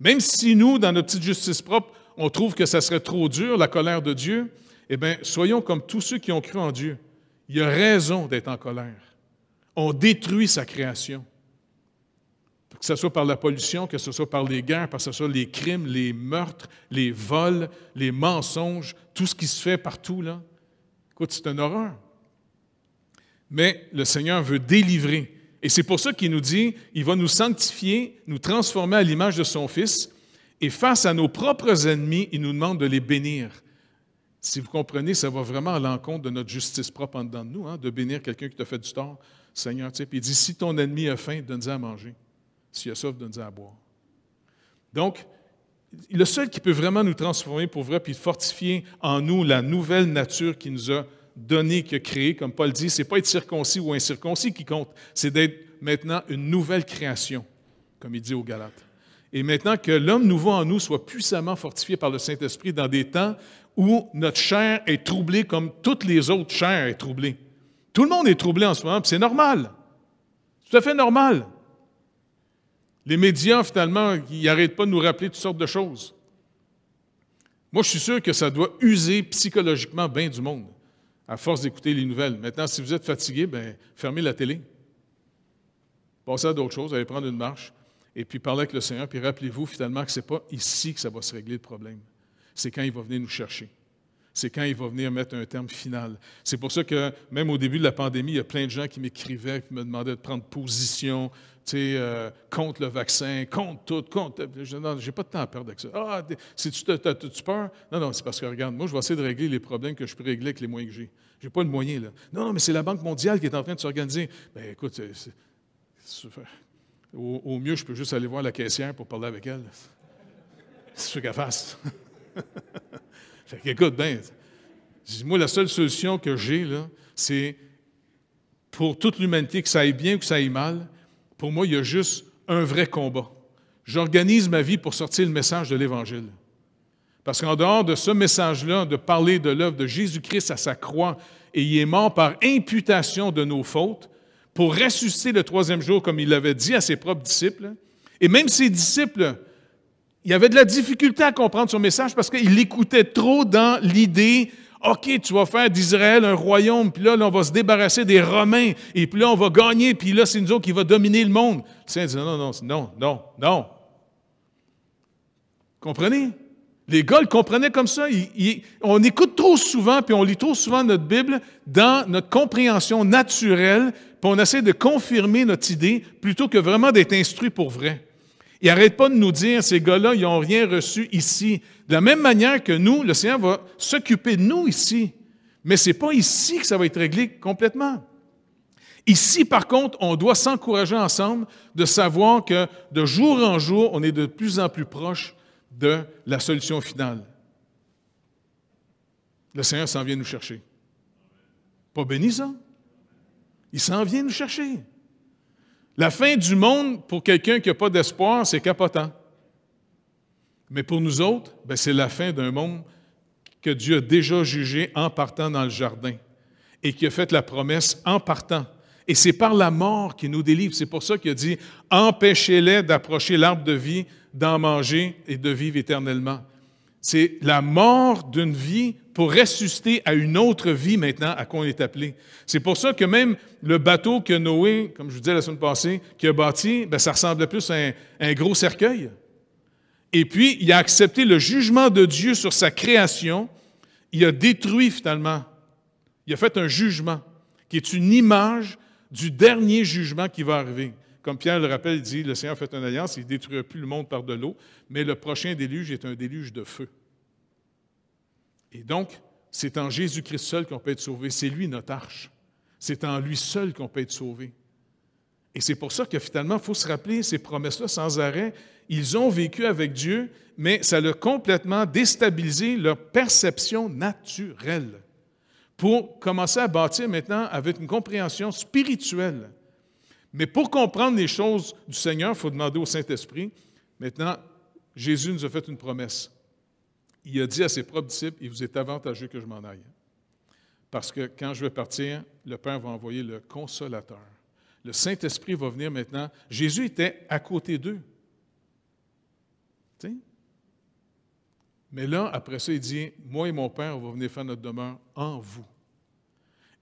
Même si nous, dans notre petite justice propre, on trouve que ça serait trop dur, la colère de Dieu, eh bien, soyons comme tous ceux qui ont cru en Dieu. Il a raison d'être en colère. On détruit sa création que ce soit par la pollution, que ce soit par les guerres, que ce soit les crimes, les meurtres, les vols, les mensonges, tout ce qui se fait partout, là. Écoute, c'est une horreur. Mais le Seigneur veut délivrer. Et c'est pour ça qu'il nous dit, il va nous sanctifier, nous transformer à l'image de son Fils. Et face à nos propres ennemis, il nous demande de les bénir. Si vous comprenez, ça va vraiment à l'encontre de notre justice propre en dedans de nous, hein, de bénir quelqu'un qui te fait du tort. Seigneur, puis il dit, si ton ennemi a faim, donne-lui à manger. S'il y a soif, donne-nous à boire. Donc, le seul qui peut vraiment nous transformer pour vrai, puis fortifier en nous la nouvelle nature qui nous a donné, qui a créée, comme Paul dit, ce n'est pas être circoncis ou incirconcis qui compte, c'est d'être maintenant une nouvelle création, comme il dit aux Galates. Et maintenant que l'homme nouveau en nous soit puissamment fortifié par le Saint-Esprit dans des temps où notre chair est troublée comme toutes les autres chairs est troublées. Tout le monde est troublé en ce moment, c'est normal. Tout à fait normal. Les médias, finalement, ils n'arrêtent pas de nous rappeler toutes sortes de choses. Moi, je suis sûr que ça doit user psychologiquement bien du monde, à force d'écouter les nouvelles. Maintenant, si vous êtes fatigué, ben, fermez la télé. Passez à d'autres choses, allez prendre une marche, et puis parlez avec le Seigneur, puis rappelez-vous finalement que ce n'est pas ici que ça va se régler le problème. C'est quand il va venir nous chercher. C'est quand il va venir mettre un terme final. C'est pour ça que même au début de la pandémie, il y a plein de gens qui m'écrivaient, qui me demandaient de prendre position, euh, contre le vaccin, contre tout, contre. Je n'ai pas de temps à perdre avec ça. Ah, si tu as tu peur, non, non, c'est parce que regarde, moi, je vais essayer de régler les problèmes que je peux régler avec les moyens que j'ai. J'ai pas de moyens, là. Non, non, mais c'est la Banque mondiale qui est en train de s'organiser. Bien, écoute, au, mieux, je peux juste aller voir la caissière pour parler avec elle. C'est ce qu'elle fasse. fait qu'écoute, ben moi, la seule solution que j'ai, là, c'est pour toute l'humanité, que ça aille bien ou que ça aille mal, pour moi, il y a juste un vrai combat. J'organise ma vie pour sortir le message de l'Évangile. Parce qu'en dehors de ce message-là, de parler de l'œuvre de Jésus-Christ à sa croix, et il est mort par imputation de nos fautes, pour ressusciter le troisième jour, comme il l'avait dit à ses propres disciples. Et même ses disciples, il y avait de la difficulté à comprendre son message parce qu'il l'écoutaient trop dans l'idée OK, tu vas faire d'Israël un royaume, puis là, on va se débarrasser des Romains, et puis là, on va gagner, puis là, c'est nous autres qui va dominer le monde. Le Seigneur dit non, non, non, non, non. Comprenez? Les gars comprenaient comme ça. on écoute trop souvent, puis on lit trop souvent notre Bible dans notre compréhension naturelle, puis on essaie de confirmer notre idée plutôt que vraiment d'être instruit pour vrai. Ils n'arrêtent pas de nous dire, ces gars-là, ils n'ont rien reçu ici. De la même manière que nous, le Seigneur va s'occuper de nous ici, mais ce n'est pas ici que ça va être réglé complètement. Ici, par contre, on doit s'encourager ensemble de savoir que de jour en jour, on est de plus en plus proche de la solution finale. Le Seigneur s'en vient nous chercher. Pas bénissant. Il s'en vient nous chercher. La fin du monde, pour quelqu'un qui n'a pas d'espoir, c'est capotant. Mais pour nous autres, ben, c'est la fin d'un monde que Dieu a déjà jugé en partant dans le jardin et qui a fait la promesse en partant. Et c'est par la mort qu'il nous délivre. C'est pour ça qu'il a dit, empêchez-les d'approcher l'arbre de vie, d'en manger et de vivre éternellement. C'est la mort d'une vie pour ressusciter à une autre vie maintenant à quoi on est appelé. C'est pour ça que même le bateau que Noé, comme je vous disais la semaine passée, qui a bâti, ben, ça ressemble plus à un gros cercueil. Et puis, il a accepté le jugement de Dieu sur sa création. Il a détruit finalement. Il a fait un jugement qui est une image du dernier jugement qui va arriver. Comme Pierre le rappelle, il dit, le Seigneur fait une alliance, il ne détruira plus le monde par de l'eau, mais le prochain déluge est un déluge de feu. Et donc, c'est en Jésus-Christ seul qu'on peut être sauvé. C'est lui notre arche. C'est en lui seul qu'on peut être sauvé. Et c'est pour ça que finalement, il faut se rappeler ces promesses-là sans arrêt. Ils ont vécu avec Dieu, mais ça a complètement déstabilisé leur perception naturelle pour commencer à bâtir maintenant avec une compréhension spirituelle. Mais pour comprendre les choses du Seigneur, il faut demander au Saint-Esprit. Maintenant, Jésus nous a fait une promesse. Il a dit à ses propres disciples, il vous est avantageux que je m'en aille. Parce que quand je vais partir, le Père va envoyer le consolateur le Saint-Esprit va venir maintenant. Jésus était à côté d'eux. Mais là, après ça, il dit, moi et mon Père, on va venir faire notre demeure en vous.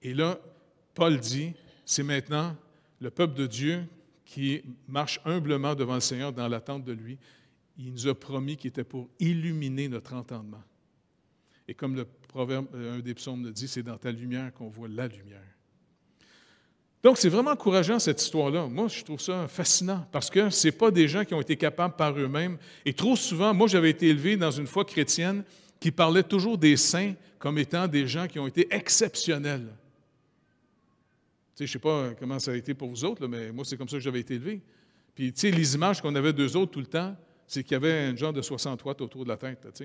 Et là, Paul dit, c'est maintenant le peuple de Dieu qui marche humblement devant le Seigneur dans l'attente de lui. Il nous a promis qu'il était pour illuminer notre entendement. Et comme le proverbe, euh, un des psaumes le dit, c'est dans ta lumière qu'on voit la lumière. Donc, c'est vraiment encourageant cette histoire-là. Moi, je trouve ça fascinant parce que ce pas des gens qui ont été capables par eux-mêmes. Et trop souvent, moi, j'avais été élevé dans une foi chrétienne qui parlait toujours des saints comme étant des gens qui ont été exceptionnels. je ne sais pas euh, comment ça a été pour vous autres, mais moi, c'est comme ça que j'avais été élevé. Puis, tu sais, les images qu'on avait d'eux autres tout le temps, c'est qu'il y avait un genre de 60 watts autour de la tête,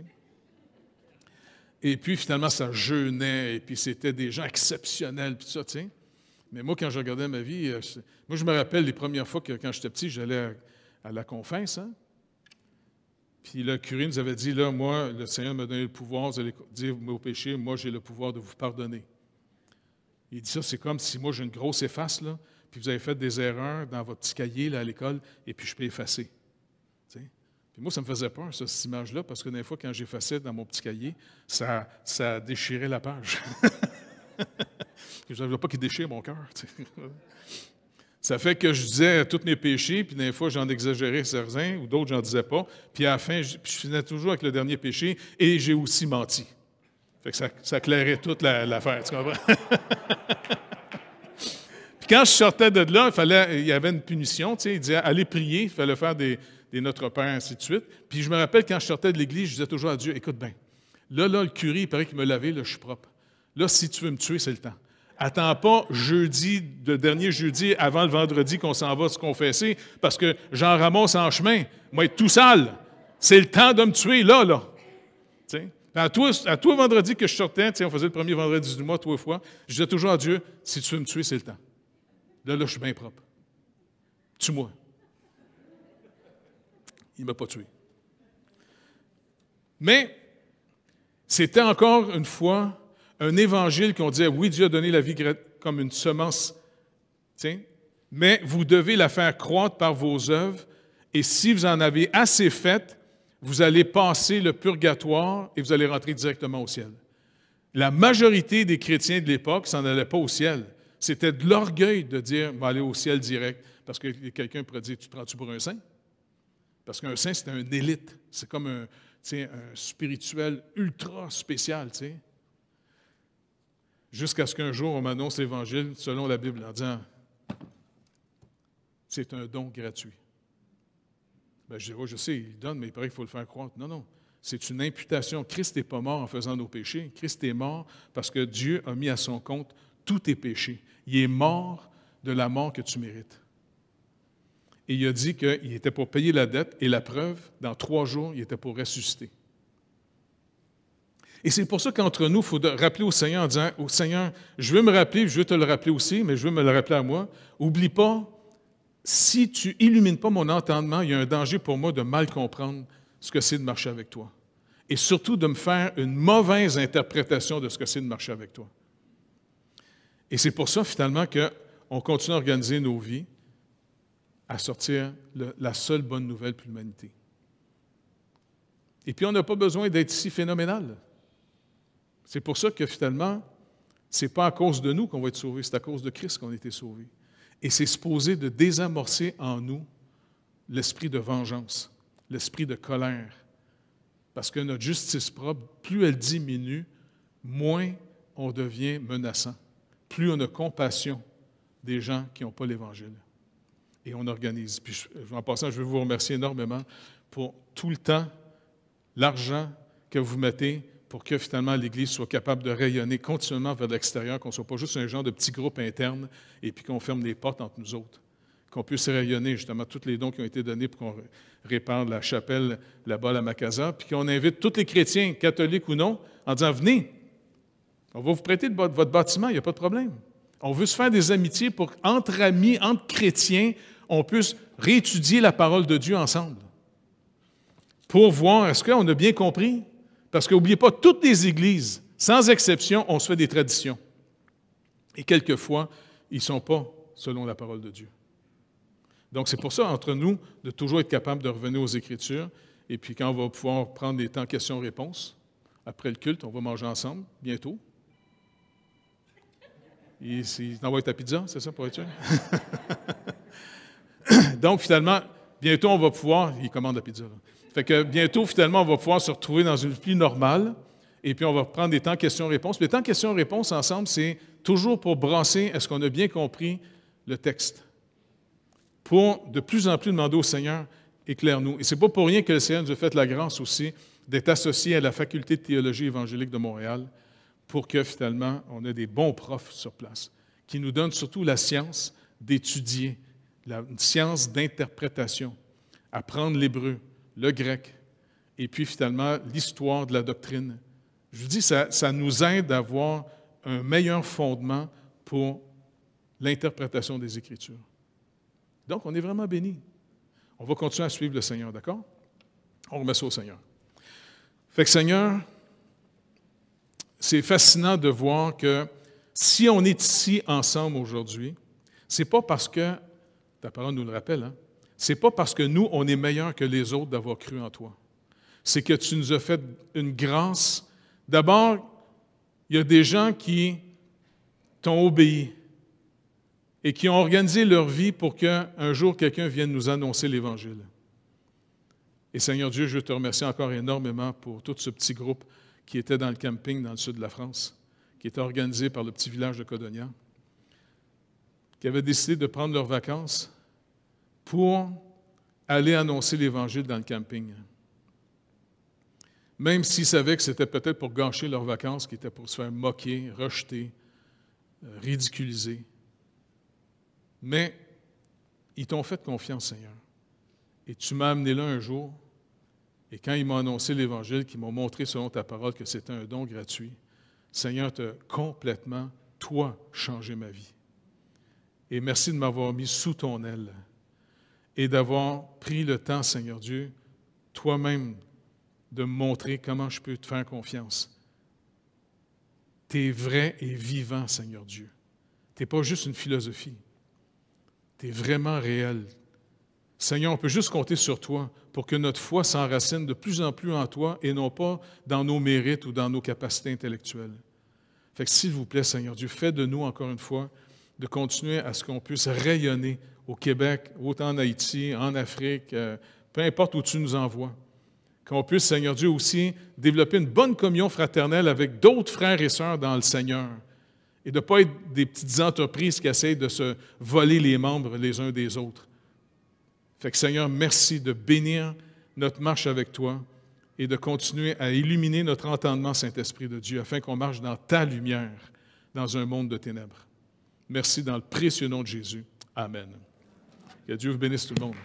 Et puis, finalement, ça jeûnait, et puis c'était des gens exceptionnels, puis ça, tu sais. Mais moi, quand je regardais ma vie, euh, moi, je me rappelle les premières fois que quand j'étais petit, j'allais à, la confesse. Hein. Puis le curé nous avait dit, là, moi, le Seigneur m'a donné le pouvoir, vous allez dire vos péchés, moi, j'ai le pouvoir de vous pardonner. Il dit ça, c'est comme si moi, j'ai une grosse efface, là, puis vous avez fait des erreurs dans votre petit cahier, là, à l'école, et puis je peux effacer. Puis moi, ça me faisait peur, ça, cette image-là, parce que des fois, quand j'effaçais dans mon petit cahier, ça, ça déchirait la page. Je ne pas qu'il déchire mon cœur. Ça fait que je disais tous mes péchés, puis des fois j'en exagérais certains, ou d'autres j'en disais pas. Puis à la fin, je, finais toujours avec le dernier péché, et j'ai aussi menti. Fait que ça, ça clairait toute l'affaire, tu comprends? puis quand je sortais de là, il, y avait une punition, il disait allez prier, il fallait faire des, Notre Père, ainsi de suite. Puis je me rappelle quand je sortais de l'église, je disais toujours à Dieu, écoute bien, là, là, le curé, il paraît qu'il me lavait, là, je suis propre. Là, si tu veux me tuer, c'est le temps. Attends pas jeudi, le dernier jeudi, avant le vendredi qu'on s'en va se confesser, parce que Jean Ramon en chemin, moi, tout sale. C'est le temps de me tuer là, là. À toi à vendredi que je sortais, on faisait le premier vendredi du mois, trois fois, je disais toujours à Dieu, si tu veux me tuer, c'est le temps. Là, là, je suis bien propre. Tue-moi. Il ne m'a pas tué. Mais c'était encore une fois un évangile qu'on dit, oui, Dieu a donné la vie comme une semence, tiens, mais vous devez la faire croître par vos œuvres, et si vous en avez assez fait, vous allez passer le purgatoire et vous allez rentrer directement au ciel. La majorité des chrétiens de l'époque s'en allaient pas au ciel. C'était de l'orgueil de dire, va aller au ciel direct, parce que quelqu'un pourrait dire, tu prends-tu pour un saint? Parce qu'un saint, c'est un élite. C'est comme un, un spirituel ultra spécial, tu jusqu'à ce qu'un jour on m'annonce l'Évangile selon la Bible en disant c'est un don gratuit. Ben, je dis, je sais, il donne, mais il paraît qu'il faut le faire croire. Non, non. C'est une imputation. Christ n'est pas mort en faisant nos péchés. Christ est mort parce que Dieu a mis à son compte tous tes péchés. Il est mort de la mort que tu mérites. Et il a dit qu'il était pour payer la dette, et la preuve, dans trois jours, il était pour ressusciter. Et c'est pour ça qu'entre nous, il faut rappeler au Seigneur en disant, au Seigneur, je veux me rappeler, je veux te le rappeler aussi, mais je veux me le rappeler à moi. Oublie pas, si tu illumines pas mon entendement, il y a un danger pour moi de mal comprendre ce que c'est de marcher avec toi. Et surtout de me faire une mauvaise interprétation de ce que c'est de marcher avec toi. Et c'est pour ça, finalement, qu'on continue à organiser nos vies à sortir la seule bonne nouvelle pour l'humanité. Et puis, on n'a pas besoin d'être si phénoménal. C'est pour ça que finalement, ce n'est pas à cause de nous qu'on va être sauvé, c'est à cause de Christ qu'on a été sauvé. Et c'est supposé de désamorcer en nous l'esprit de vengeance, l'esprit de colère. Parce que notre justice propre, plus elle diminue, moins on devient menaçant, plus on a compassion des gens qui n'ont pas l'Évangile. Et on organise. Puis en passant, je veux vous remercier énormément pour tout le temps, l'argent que vous mettez pour que finalement l'Église soit capable de rayonner continuellement vers l'extérieur, qu'on ne soit pas juste un genre de petit groupe interne et puis qu'on ferme les portes entre nous autres. Qu'on puisse rayonner justement tous les dons qui ont été donnés pour qu'on répare la chapelle là-bas à Macasa, puis qu'on invite tous les chrétiens, catholiques ou non, en disant Venez, on va vous prêter votre bâtiment, il n'y a pas de problème. On veut se faire des amitiés pour qu'entre amis, entre chrétiens, on puisse réétudier la parole de Dieu ensemble. Pour voir, est-ce qu'on a bien compris? Parce que pas, toutes les églises, sans exception, on se fait des traditions. Et quelquefois, ils ne sont pas selon la parole de Dieu. Donc c'est pour ça, entre nous, de toujours être capable de revenir aux Écritures. Et puis quand on va pouvoir prendre des temps questions-réponses, après le culte, on va manger ensemble, bientôt. Il, il ta pizza, c'est ça, pour être sûr? Donc, finalement, bientôt, on va pouvoir. Il commande la pizza. Fait que bientôt, finalement, on va pouvoir se retrouver dans une vie normale. Et puis, on va prendre des temps questions-réponses. Les temps questions-réponses ensemble, c'est toujours pour brasser est-ce qu'on a bien compris le texte. Pour de plus en plus demander au Seigneur, éclaire-nous. Et c'est pas pour rien que le Seigneur nous a fait la grâce aussi d'être associé à la faculté de théologie évangélique de Montréal pour que finalement on ait des bons profs sur place qui nous donnent surtout la science d'étudier, la science d'interprétation, apprendre l'hébreu, le grec, et puis finalement l'histoire de la doctrine. Je vous dis, ça, ça nous aide à avoir un meilleur fondement pour l'interprétation des Écritures. Donc, on est vraiment béni. On va continuer à suivre le Seigneur, d'accord? On remet ça au Seigneur. Fait que Seigneur, c'est fascinant de voir que si on est ici ensemble aujourd'hui, c'est pas parce que, ta parole nous le rappelle, hein, n'est pas parce que nous, on est meilleurs que les autres d'avoir cru en toi. C'est que tu nous as fait une grâce. D'abord, il y a des gens qui t'ont obéi et qui ont organisé leur vie pour qu'un jour quelqu'un vienne nous annoncer l'Évangile. Et Seigneur Dieu, je te remercie encore énormément pour tout ce petit groupe qui était dans le camping dans le sud de la France, qui était organisé par le petit village de Codonia, qui avait décidé de prendre leurs vacances pour aller annoncer l'Évangile dans le camping. Même s'ils savaient que c'était peut-être pour gâcher leurs vacances, qu'ils étaient pour se faire moquer, rejeter, euh, ridiculiser. Mais ils t'ont fait confiance, Seigneur. Et tu m'as amené là un jour, et quand ils m'ont annoncé l'Évangile, qu'ils m'ont montré selon ta parole que c'était un don gratuit, Seigneur, tu as complètement, toi, changé ma vie. Et merci de m'avoir mis sous ton aile et d'avoir pris le temps, Seigneur Dieu, toi-même de me montrer comment je peux te faire confiance. Tu es vrai et vivant, Seigneur Dieu. Tu n'es pas juste une philosophie. Tu es vraiment réel. Seigneur, on peut juste compter sur toi pour que notre foi s'enracine de plus en plus en toi et non pas dans nos mérites ou dans nos capacités intellectuelles. Fait s'il vous plaît, Seigneur Dieu, fais de nous encore une fois de continuer à ce qu'on puisse rayonner au Québec, autant en Haïti, en Afrique, euh, peu importe où tu nous envoies. Qu'on puisse, Seigneur Dieu, aussi développer une bonne communion fraternelle avec d'autres frères et sœurs dans le Seigneur. Et de ne pas être des petites entreprises qui essayent de se voler les membres les uns des autres. Fait que, Seigneur, merci de bénir notre marche avec toi et de continuer à illuminer notre entendement, Saint-Esprit de Dieu, afin qu'on marche dans ta lumière, dans un monde de ténèbres. Merci dans le précieux nom de Jésus. Amen. Que Dieu vous bénisse tout le monde.